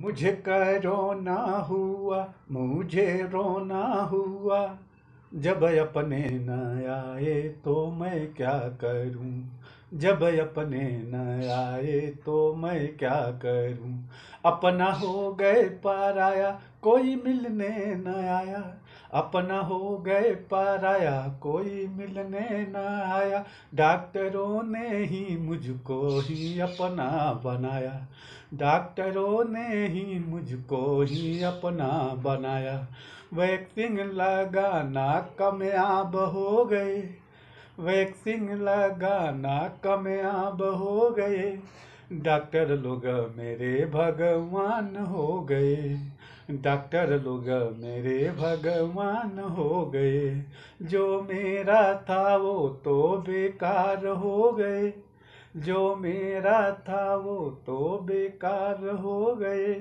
मुझे कह रोना हुआ मुझे रोना हुआ जब अपने न आए तो मैं क्या करूं जब अपने न आए तो मैं क्या करूं अपना हो गए पाराया कोई मिलने न आया अपना हो गए पाराया कोई मिलने ना आया डॉक्टरों ने ही मुझको ही अपना बनाया डॉक्टरों ने ही मुझको ही अपना बनाया वैक्सीन लगाना कमयाब हो गए वैक्सीन लगाना कमयाब हो गए डॉक्टर लोग मेरे भगवान हो गए डॉक्टर लोग मेरे भगवान हो गए जो मेरा था वो तो बेकार हो गए जो मेरा था वो तो बेकार हो गए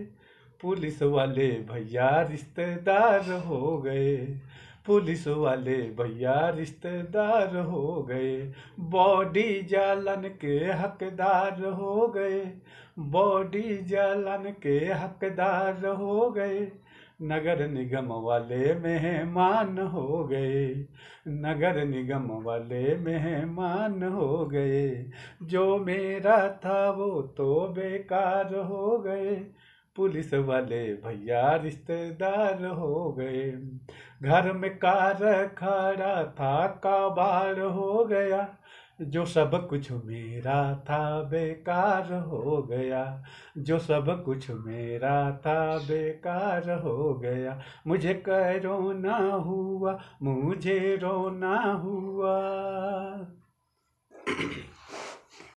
पुलिस वाले भैया रिश्तेदार हो गए पुलिस वाले भैया रिश्तेदार हो गए बॉडी जालन के हकदार हो गए बॉडी जालन के हकदार हो गए नगर निगम वाले मेहमान हो गए नगर निगम वाले मेहमान हो गए जो मेरा था वो तो बेकार हो गए पुलिस वाले भैया रिश्तेदार हो गए घर में कार खड़ा था कबाड़ हो गया जो सब कुछ मेरा था बेकार हो गया जो सब कुछ मेरा था बेकार हो गया मुझे रोना हुआ मुझे रोना हुआ